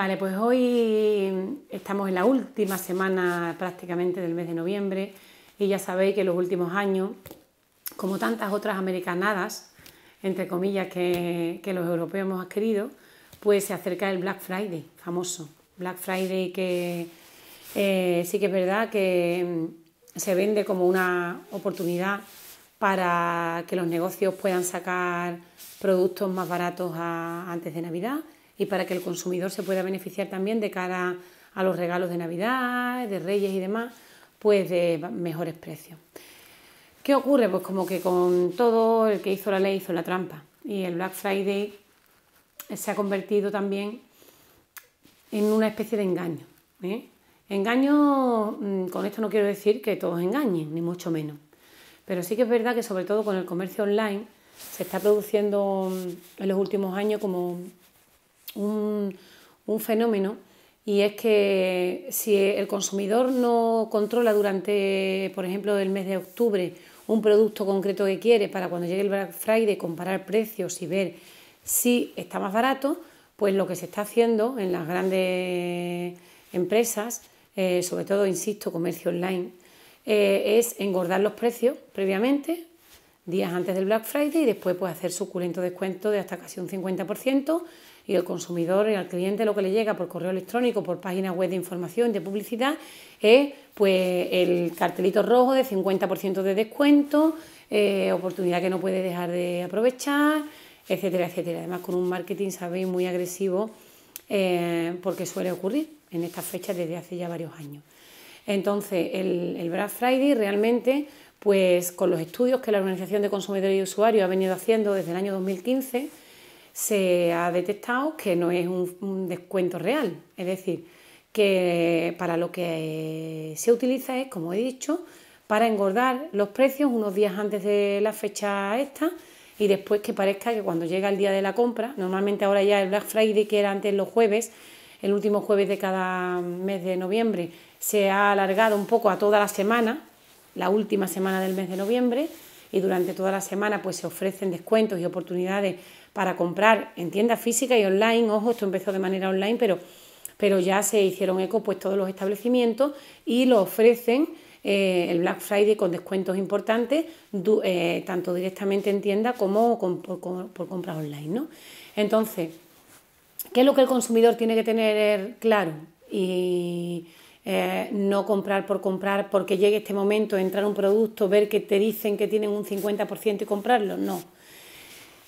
Vale, pues hoy estamos en la última semana prácticamente del mes de noviembre y ya sabéis que en los últimos años, como tantas otras americanadas, entre comillas, que, los europeos hemos adquirido, pues se acerca el Black Friday, famoso. Black Friday que eh, sí que es verdad que mm, se vende como una oportunidad para que los negocios puedan sacar productos más baratos antes de Navidad y para que el consumidor se pueda beneficiar también de cara a los regalos de Navidad, de Reyes y demás, pues de mejores precios. ¿Qué ocurre? Pues como que con todo el que hizo la ley hizo la trampa y el Black Friday se ha convertido también en una especie de engaño. ¿eh? Engaño, mm, con esto no quiero decir que todos engañen, ni mucho menos. Pero sí que es verdad que sobre todo con el comercio online se está produciendo mm, en los últimos años como un, fenómeno y es que si el consumidor no controla durante, por ejemplo, el mes de octubre un producto concreto que quiere para cuando llegue el Black Friday comparar precios y ver si está más barato, pues lo que se está haciendo en las grandes empresas, eh, sobre todo, insisto, comercio online, eh, es engordar los precios previamente, días antes del Black Friday, y después pues, hacer suculento descuento de hasta casi un 50% y el consumidor y al cliente lo que le llega por correo electrónico, por página web de información, de publicidad, es pues el cartelito rojo de 50% de descuento, eh, oportunidad que no puede dejar de aprovechar, etcétera, etcétera. Además, con un marketing, sabéis, muy agresivo, eh, porque suele ocurrir en estas fechas desde hace ya varios años. Entonces, el, el Black Friday realmente pues con los estudios que la Organización de Consumidores y Usuarios ha venido haciendo desde el año 2015, se ha detectado que no es un, descuento real, es decir, que para lo que se utiliza es, como he dicho, para engordar los precios unos días antes de la fecha esta y después que parezca que cuando llega el día de la compra, normalmente ahora ya el Black Friday que era antes los jueves, el último jueves de cada mes de noviembre, se ha alargado un poco a toda la semana, la última semana del mes de noviembre, y durante toda la semana pues se ofrecen descuentos y oportunidades para comprar en tiendas físicas y online. Ojo, esto empezó de manera online, pero, pero ya se hicieron eco pues, todos los establecimientos y lo ofrecen eh, el Black Friday con descuentos importantes, eh, tanto directamente en tienda como por, compras online. ¿no? Entonces, ¿qué es lo que el consumidor tiene que tener eh, claro? Y no comprar por comprar porque llegue este momento, entrar un producto, ver que te dicen que tienen un 50% y comprarlo. No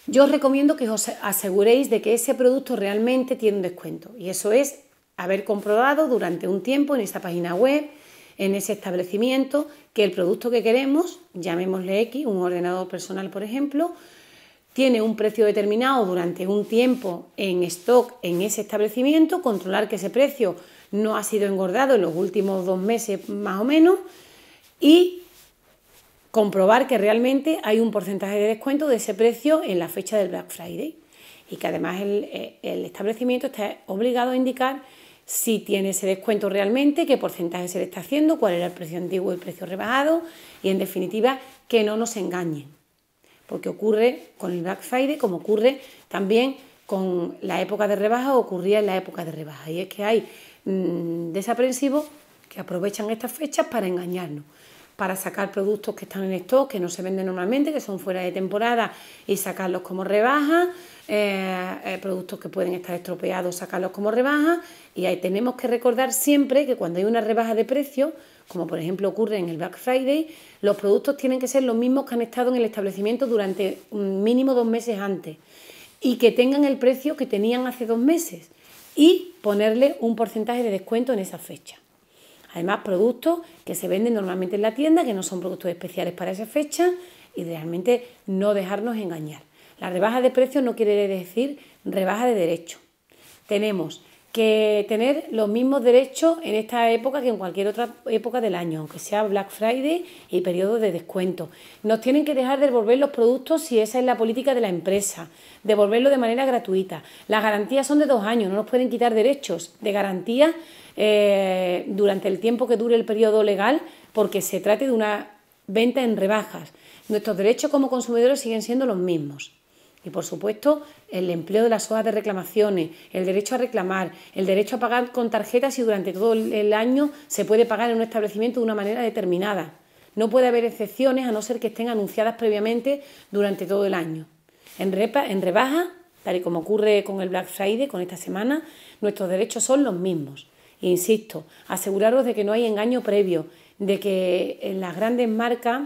yo os recomiendo que os aseguréis de que ese producto realmente tiene un descuento. Y eso es haber comprobado durante un tiempo en esa página web, en ese establecimiento, que el producto que queremos, llamémosle X, un ordenador personal, por ejemplo, tiene un precio determinado durante un tiempo en stock en ese establecimiento, controlar que ese precio no ha sido engordado en los últimos dos meses más o menos y comprobar que realmente hay un porcentaje de descuento de ese precio en la fecha del Black Friday y que además eh, el, establecimiento está obligado a indicar si tiene ese descuento realmente, qué porcentaje se le está haciendo, cuál era el precio antiguo y el precio rebajado y en definitiva que no nos engañen. Porque ocurre con el Black Friday como ocurre también con la época de rebaja, ocurría en la época de rebaja y es que hay mm, desaprensivos que aprovechan estas fechas para engañarnos para sacar productos que están en stock, que no se venden normalmente, que son fuera de temporada y sacarlos como rebaja, eh, eh, productos que pueden estar estropeados, sacarlos como rebaja y ahí tenemos que recordar siempre que cuando hay una rebaja de precio, como por ejemplo ocurre en el Black Friday, los productos tienen que ser los mismos que han estado en el establecimiento durante un mínimo dos meses antes y que tengan el precio que tenían hace dos meses y ponerle un porcentaje de descuento en esa fecha. Además, productos que se venden normalmente en la tienda, que no son productos especiales para esa fecha y realmente no dejarnos engañar. La rebaja de precio no quiere decir rebaja de derecho. Tenemos que tener los mismos derechos en esta época que en cualquier otra época del año, aunque sea Black Friday y periodo de descuento. Nos tienen que dejar de devolver los productos si esa es la política de la empresa, devolverlo de manera gratuita. Las garantías son de dos años, no nos pueden quitar derechos de garantía eh, durante el tiempo que dure el periodo legal porque se trate de una venta en rebajas. Nuestros derechos como consumidores siguen siendo los mismos. Y por supuesto, el empleo de las hojas de reclamaciones, el derecho a reclamar, el derecho a pagar con tarjetas y durante todo el año se puede pagar en un establecimiento de una manera determinada. No puede haber excepciones a no ser que estén anunciadas previamente durante todo el año. En, en rebaja, tal y como ocurre con el Black Friday, con esta semana, nuestros derechos son los mismos. insisto, aseguraros de que no hay engaño previo, de que en las grandes marcas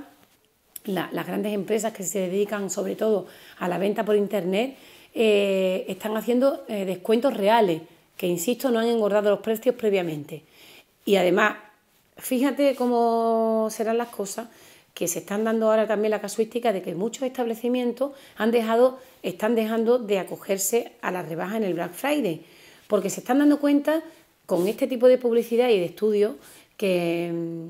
las grandes empresas que se dedican sobre todo a la venta por Internet eh, están haciendo eh, descuentos reales, que insisto, no han engordado los precios previamente. Y además, fíjate cómo serán las cosas que se están dando ahora también la casuística de que muchos establecimientos han dejado, están dejando de acogerse a la rebaja en el Black Friday, porque se están dando cuenta con este tipo de publicidad y de estudios que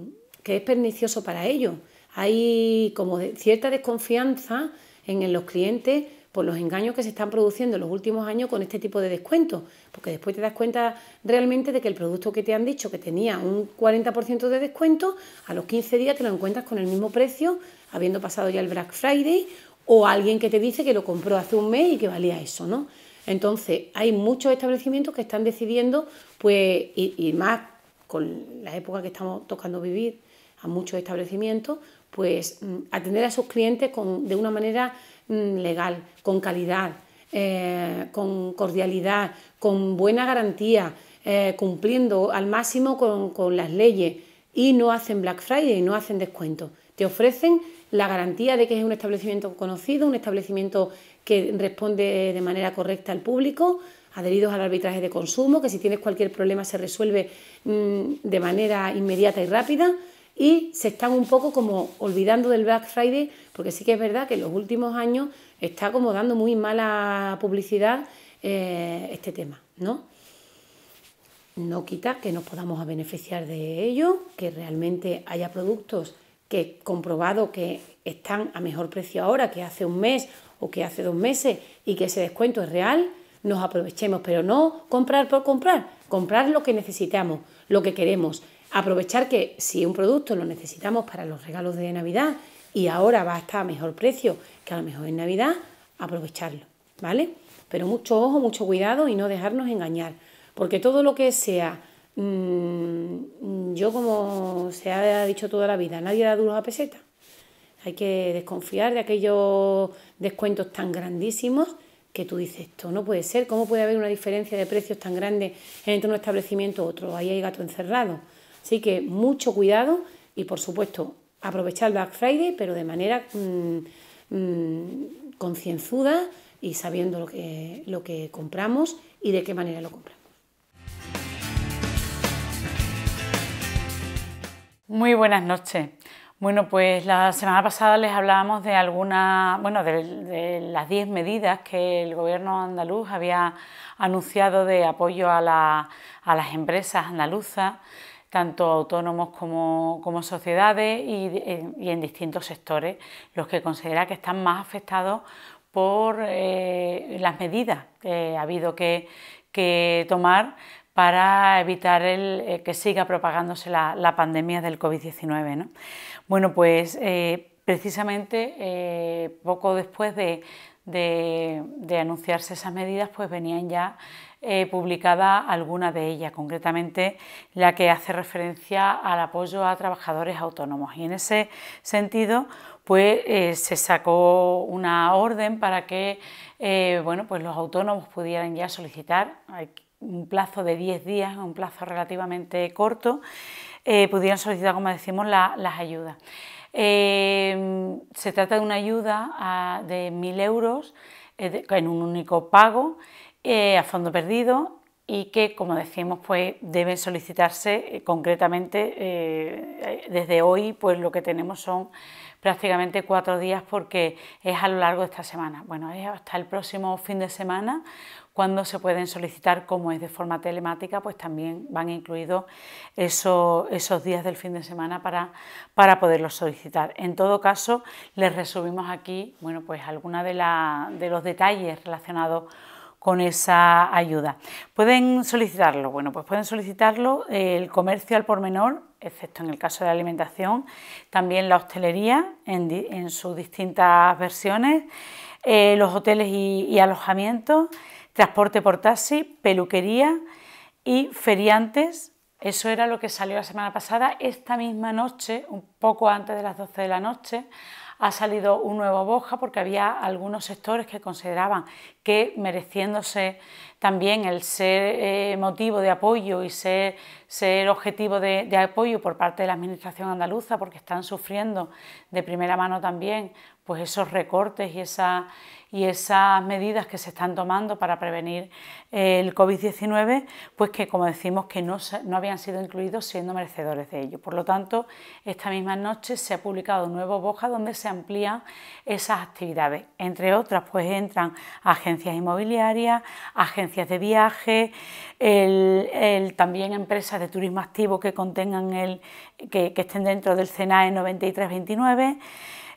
es pernicioso para ellos hay como cierta desconfianza en los clientes por los engaños que se están produciendo en los últimos años con este tipo de descuentos, porque después te das cuenta realmente de que el producto que te han dicho que tenía un 40% de descuento, a los 15 días te lo encuentras con el mismo precio, habiendo pasado ya el Black Friday, o alguien que te dice que lo compró hace un mes y que valía eso, ¿no? Entonces, hay muchos establecimientos que están decidiendo, pues, y más con la época que estamos tocando vivir a muchos establecimientos, pues mm, atender a sus clientes con, de una manera mm, legal, con calidad, eh, con cordialidad, con buena garantía, eh, cumpliendo al máximo con, las leyes y no hacen Black Friday, no hacen descuento Te ofrecen la garantía de que es un establecimiento conocido, un establecimiento que responde de manera correcta al público, adheridos al arbitraje de consumo, que si tienes cualquier problema se resuelve mm, de manera inmediata y rápida y se están un poco como olvidando del Black Friday, porque sí que es verdad que en los últimos años está como dando muy mala publicidad eh, este tema, ¿no? No quita que nos podamos beneficiar de ello, que realmente haya productos que comprobado que están a mejor precio ahora que hace un mes o que hace dos meses y que ese descuento es real, nos aprovechemos, pero no comprar por comprar, comprar lo que necesitamos, lo que queremos, Aprovechar que si un producto lo necesitamos para los regalos de Navidad y ahora va a estar a mejor precio que a lo mejor en Navidad, aprovecharlo, ¿vale? Pero mucho ojo, mucho cuidado y no dejarnos engañar, porque todo lo que sea, mm, yo como se ha dicho toda la vida, nadie da duros a peseta. Hay que desconfiar de aquellos descuentos tan grandísimos que tú dices, esto no puede ser, ¿cómo puede haber una diferencia de precios tan grande entre un establecimiento u otro? Ahí hay gato encerrado. Así que mucho cuidado y por supuesto aprovechar el Black Friday, pero de manera mm, mm, concienzuda y sabiendo lo que, lo que compramos y de qué manera lo compramos. Muy buenas noches. Bueno, pues la semana pasada les hablábamos de algunas, bueno, de, las 10 medidas que el gobierno andaluz había anunciado de apoyo a las empresas andaluzas tanto autónomos como, sociedades eh, y, en distintos sectores, los que considera que están más afectados por eh, las medidas que ha habido que, que tomar para evitar el, eh, que siga propagándose la, pandemia del COVID-19. Bueno, pues precisamente poco después de, de anunciarse esas medidas, pues venían ya eh, publicada alguna de ellas, concretamente la que hace referencia al apoyo a trabajadores autónomos. Y en ese sentido, pues eh, se sacó una orden para que eh, pues los autónomos pudieran ya solicitar un plazo de 10 días, un plazo relativamente corto, pudieran solicitar, como decimos, las ayudas. Em, se trata de una ayuda ah, de 1.000 euros en un único pago eh, a fondo perdido y que, como decimos, pues deben solicitarse eh, concretamente eh, desde hoy, pues lo que tenemos son prácticamente cuatro días porque es a lo largo de esta semana. Bueno, es hasta el próximo fin de semana cuando se pueden solicitar, como es de forma telemática, pues también van incluidos esos, esos días del fin de semana para, para poderlos solicitar. En todo caso, les resumimos aquí, bueno, pues de, de los detalles relacionados con esa ayuda. ¿Pueden solicitarlo? Bueno, pues pueden solicitarlo eh, el comercio al por menor, excepto en el caso de la alimentación, también la hostelería en, sus distintas versiones, eh, los hoteles y, y alojamientos, transporte por taxi, peluquería y feriantes eso era lo que salió la semana pasada. Esta misma noche, un poco antes de las 12 de la noche, ha salido un nuevo Boja porque había algunos sectores que consideraban que mereciéndose también el ser eh, motivo de apoyo y ser, ser objetivo de, apoyo por parte de la Administración andaluza, porque están sufriendo de primera mano también pues esos recortes y, esa, y esas medidas que se están tomando para prevenir eh, el COVID-19, pues que como decimos que no, no habían sido incluidos siendo merecedores de ello. Por lo tanto, esta misma noche se ha publicado un nuevo BOJA donde se amplían esas actividades. Entre otras, pues entran agencias inmobiliarias, agencias de viaje, el, también empresas de turismo activo que contengan el, que, estén dentro del CENAE 9329,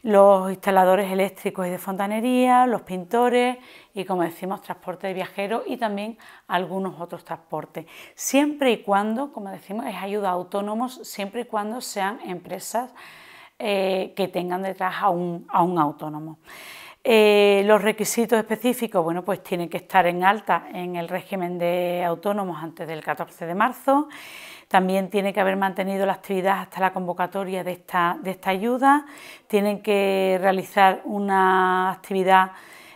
los instaladores eléctricos y de fontanería, los pintores y como decimos transporte de viajeros y también algunos otros transportes. Siempre y cuando, como decimos, es ayuda a autónomos, siempre y cuando sean empresas eh, que tengan detrás a un, a un autónomo. Eh, los requisitos específicos, bueno, pues tienen que estar en alta en el régimen de autónomos antes del 14 de marzo. También tiene que haber mantenido la actividad hasta la convocatoria de esta, ayuda. Tienen que realizar una actividad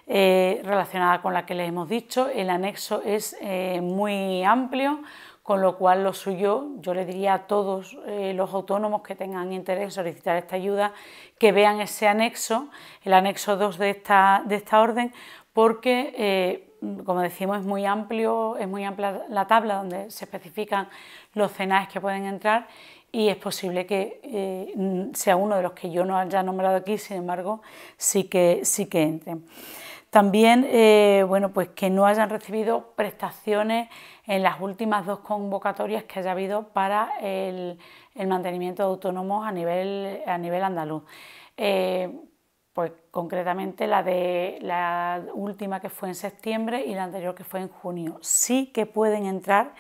eh, relacionada con la que les hemos dicho. El anexo es eh, muy amplio, con lo cual, lo suyo, yo le diría a todos eh, los autónomos que tengan interés en solicitar esta ayuda, que vean ese anexo, el anexo 2 de esta, orden, porque, eh, como decimos, es muy amplio, es muy amplia la tabla donde se especifican los cenajes que pueden entrar y es posible que eh, sea uno de los que yo no haya nombrado aquí, sin embargo, sí que, sí que entren. También, eh, bueno, pues que no hayan recibido prestaciones en las últimas dos convocatorias que haya habido para el, mantenimiento de autónomos a nivel, a nivel andaluz. Eh, pues concretamente la de la última que fue en septiembre y la anterior que fue en junio. Sí que pueden entrar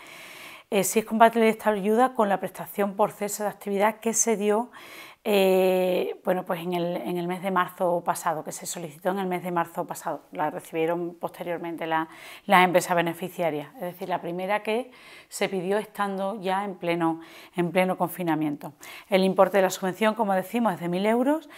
eh, si es compatible esta ayuda con la prestación por cese de actividad que se dio eh, bueno, pues en el, mes de marzo pasado, que se solicitó en el mes de marzo pasado, la recibieron posteriormente las la empresas beneficiarias, es decir, la primera que se pidió estando ya en pleno, en pleno confinamiento. El importe de la subvención, como decimos, es de 1.000 euros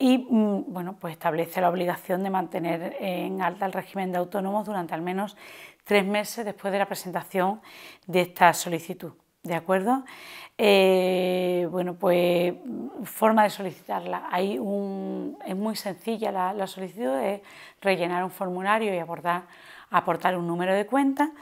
y mm, bueno, pues establece la obligación de mantener en alta el régimen de autónomos durante al menos tres meses después de la presentación de esta solicitud. ¿De acuerdo? Eh, bueno, pues forma de solicitarla. Hay un, es muy sencilla la, solicitud, es rellenar un formulario y aportar un número de cuenta,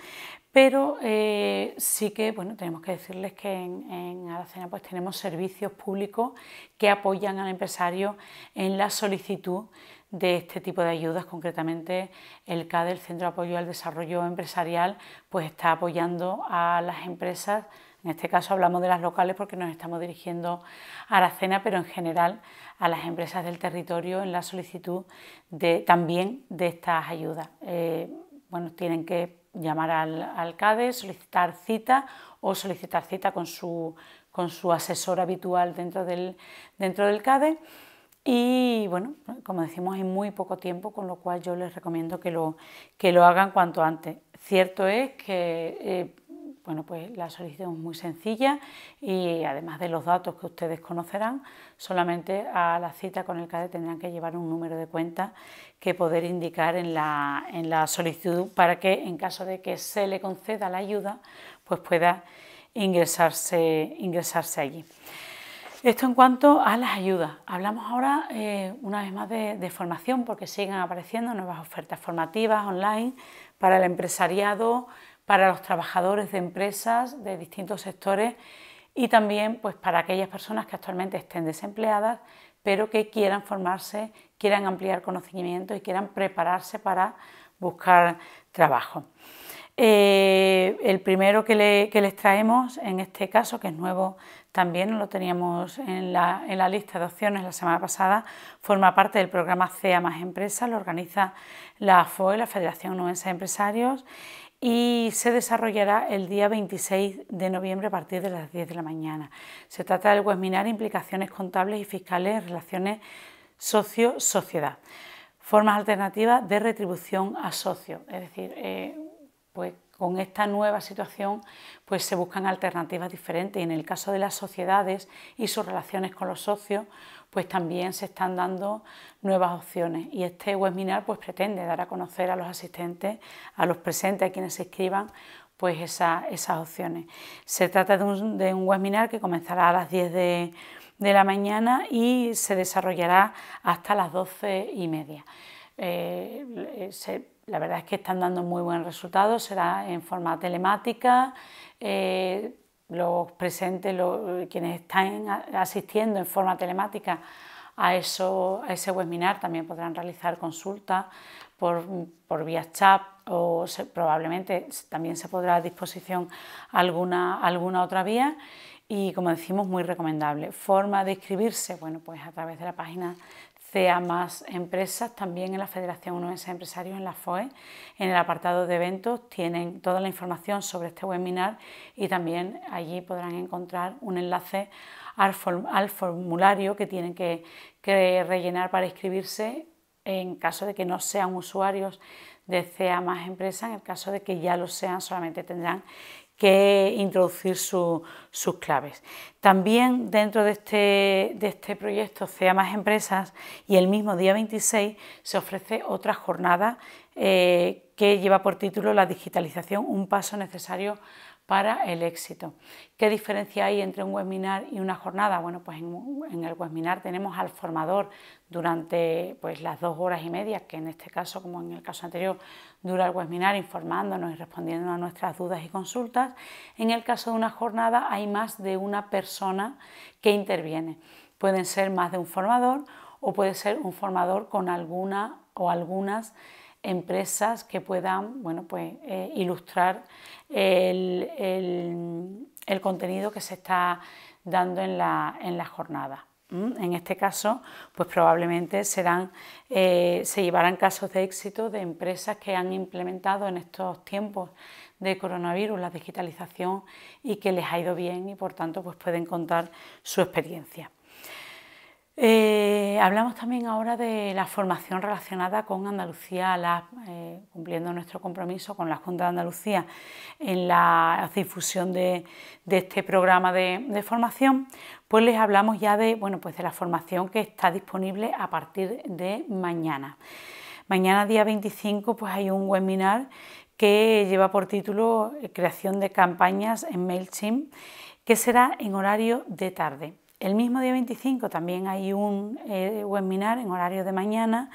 pero eh, sí que bueno, tenemos que decirles que en, en pues, tenemos servicios públicos que apoyan al empresario en la solicitud de este tipo de ayudas. Concretamente, el CADE, el Centro de Apoyo al Desarrollo Empresarial, pues está apoyando a las empresas. En este caso hablamos de las locales porque nos estamos dirigiendo a Aracena, pero en general a las empresas del territorio en la solicitud de, también de estas ayudas. Eh, bueno, tienen que llamar al, CADE, solicitar cita o solicitar cita con su, asesor habitual dentro del, dentro del CADE y bueno, como decimos, hay muy poco tiempo, con lo cual yo les recomiendo que lo, hagan cuanto antes. Cierto es que eh, bueno, pues la solicitud es muy sencilla y además de los datos que ustedes conocerán, solamente a la cita con el CADE tendrán que llevar un número de cuenta que poder indicar en la, en la solicitud para que en caso de que se le conceda la ayuda, pues pueda ingresarse allí. Esto en cuanto a las ayudas. Hablamos ahora eh, una vez más de, formación porque siguen apareciendo nuevas ofertas formativas online para el empresariado, para los trabajadores de empresas de distintos sectores y también pues, para aquellas personas que actualmente estén desempleadas pero que quieran formarse, quieran ampliar conocimiento y quieran prepararse para buscar trabajo. Eh, el primero que les traemos en este caso, que es nuevo también lo teníamos en la, en la, lista de opciones la semana pasada, forma parte del programa CEA más Empresa, lo organiza la FOE, la Federación Nuense de Empresarios, y se desarrollará el día 26 de noviembre a partir de las 10 de la mañana. Se trata del webinar Implicaciones contables y fiscales en relaciones socio-sociedad, formas alternativas de retribución a socio, es decir, eh, pues con esta nueva situación pues se buscan alternativas diferentes y en el caso de las sociedades y sus relaciones con los socios pues también se están dando nuevas opciones y este webinar pues pretende dar a conocer a los asistentes, a los presentes, a quienes se inscriban pues esas opciones. Se trata de un, webinar que comenzará a las 10 de, de la mañana y se desarrollará hasta las 12 y media. Eh, la verdad es que están dando muy buen resultado, será en forma telemática. Eh, los presentes, quienes están asistiendo en forma telemática a, eso, a ese webinar también podrán realizar consultas por, por vía chat o probablemente también se podrá a disposición alguna, alguna otra vía y como decimos muy recomendable. Forma de inscribirse, bueno pues a través de la página CEA más empresas, también en la Federación Unesa de Empresarios, en la FOE. En el apartado de eventos tienen toda la información sobre este webinar y también allí podrán encontrar un enlace al, formulario que tienen que, rellenar para inscribirse en caso de que no sean usuarios de CEA más Empresas, en el caso de que ya lo sean, solamente tendrán que introducir sus claves. También dentro de este, este proyecto sea Más Empresas y el mismo día 26 se ofrece otra jornada eh, que lleva por título La digitalización, un paso necesario para el éxito. ¿Qué diferencia hay entre un webinar y una jornada? Bueno, pues en, el webinar tenemos al formador durante pues, las dos horas y media, que en este caso, como en el caso anterior, Durar el webinar informándonos y respondiendo a nuestras dudas y consultas. En el caso de una jornada hay más de una persona que interviene. Pueden ser más de un formador o puede ser un formador con alguna o algunas empresas que puedan pues, eh, ilustrar el, contenido que se está dando en la jornada. En este caso, pues probablemente serán, eh, se llevarán casos de éxito de empresas que han implementado en estos tiempos de coronavirus la digitalización y que les ha ido bien y por tanto pues pueden contar su experiencia. Eh, hablamos también ahora de la formación relacionada con Andalucía, eh, cumpliendo nuestro compromiso con la Junta de Andalucía en la difusión de, este programa de, formación, pues les hablamos ya de, bueno, pues de la formación que está disponible a partir de mañana. Mañana día 25 pues hay un webinar que lleva por título eh, Creación de campañas en MailChimp, que será en horario de tarde. El mismo día 25 también hay un eh, webinar en horario de mañana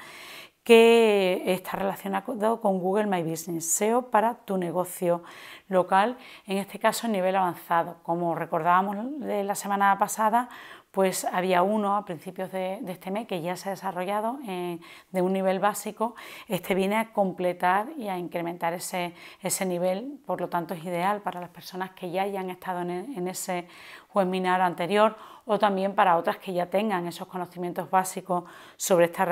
que está relacionado con Google My Business, SEO para tu negocio local, en este caso a nivel avanzado. Como recordábamos de la semana pasada, pues había uno a principios de, este mes que ya se ha desarrollado eh, de un nivel básico. Este viene a completar y a incrementar ese, nivel, por lo tanto es ideal para las personas que ya hayan estado en, ese webinar anterior o también para otras que ya tengan esos conocimientos básicos sobre esta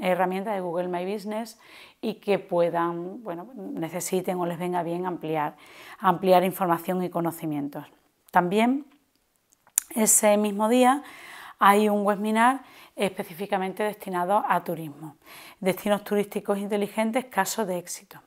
herramienta de Google My Business y que puedan, bueno, necesiten o les venga bien ampliar, ampliar información y conocimientos. También ese mismo día hay un webinar específicamente destinado a turismo. Destinos turísticos inteligentes, casos de éxito.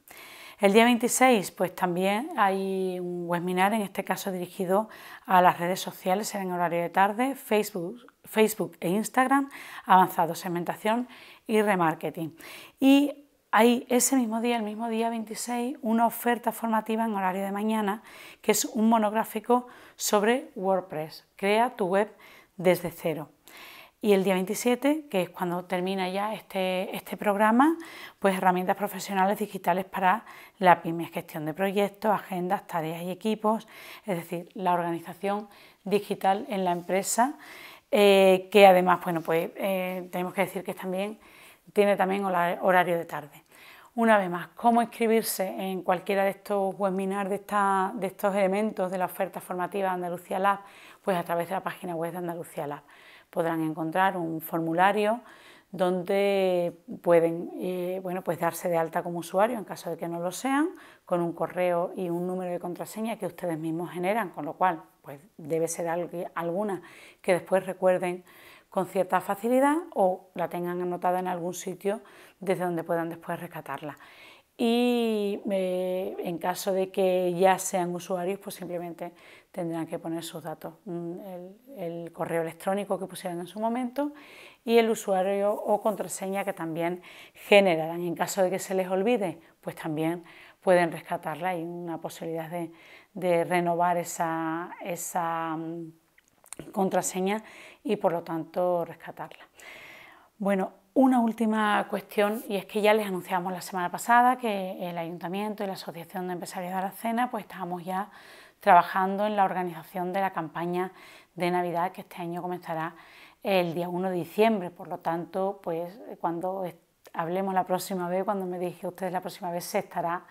El día 26, pues también hay un webinar, en este caso dirigido a las redes sociales en horario de tarde, Facebook, Facebook e Instagram, avanzado, segmentación y remarketing. Y hay ese mismo día, el mismo día 26, una oferta formativa en horario de mañana, que es un monográfico sobre WordPress. Crea tu web desde cero. Y el día 27, que es cuando termina ya este, este programa, pues herramientas profesionales digitales para la pyme, gestión de proyectos, agendas, tareas y equipos, es decir, la organización digital en la empresa, eh, que además, bueno, pues eh, tenemos que decir que también tiene también horario de tarde. Una vez más, cómo inscribirse en cualquiera de estos webinars, de, estos elementos de la oferta formativa de Andalucía Lab, pues a través de la página web de Andalucía Lab. Podrán encontrar un formulario donde pueden eh, bueno, pues darse de alta como usuario en caso de que no lo sean, con un correo y un número de contraseña que ustedes mismos generan, con lo cual pues debe ser alguna que después recuerden con cierta facilidad o la tengan anotada en algún sitio desde donde puedan después rescatarla. Y eh, en caso de que ya sean usuarios, pues simplemente tendrán que poner sus datos, mm, el, correo electrónico que pusieron en su momento y el usuario o contraseña que también generarán. En caso de que se les olvide, pues también pueden rescatarla. Hay una posibilidad de, renovar esa mm, contraseña y por lo tanto rescatarla. Bueno, una última cuestión y es que ya les anunciamos la semana pasada que el ayuntamiento y la Asociación de Empresarios de Aracena pues estábamos ya trabajando en la organización de la campaña de Navidad que este año comenzará el día 1 de diciembre, por lo tanto, pues cuando hablemos la próxima vez, cuando me dije a ustedes la próxima vez se estará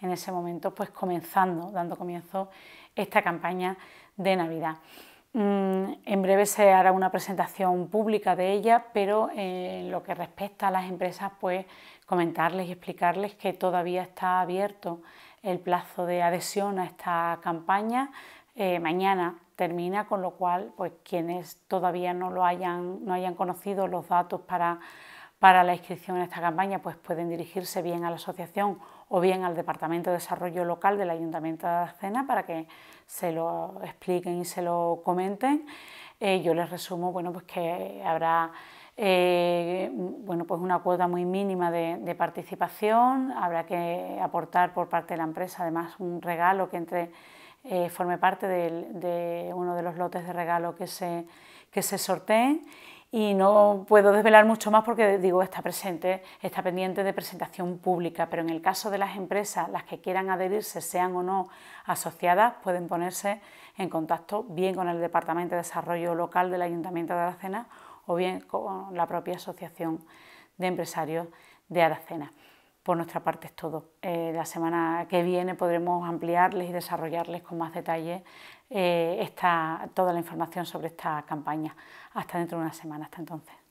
en ese momento pues comenzando, dando comienzo esta campaña de Navidad. Mm, en breve se hará una presentación pública de ella, pero eh, en lo que respecta a las empresas, pues comentarles y explicarles que todavía está abierto el plazo de adhesión a esta campaña. Eh, mañana termina, con lo cual, pues quienes todavía no lo hayan, no hayan conocido los datos para, para la inscripción en esta campaña, pues pueden dirigirse bien a la asociación o bien al Departamento de Desarrollo Local del Ayuntamiento de Aracena para que se lo expliquen y se lo comenten. Eh, yo les resumo bueno, pues que habrá eh, bueno, pues una cuota muy mínima de, participación, habrá que aportar por parte de la empresa además un regalo que entre, eh, forme parte de uno de los lotes de regalo que se, que se sorteen y no puedo desvelar mucho más porque digo está presente, está pendiente de presentación pública, pero en el caso de las empresas, las que quieran adherirse, sean o no asociadas, pueden ponerse en contacto bien con el Departamento de Desarrollo Local del Ayuntamiento de Aracena o bien con la propia Asociación de Empresarios de Aracena por nuestra parte es todo. Eh, la semana que viene podremos ampliarles y desarrollarles con más detalle eh, esta, toda la información sobre esta campaña. Hasta dentro de una semana, hasta entonces.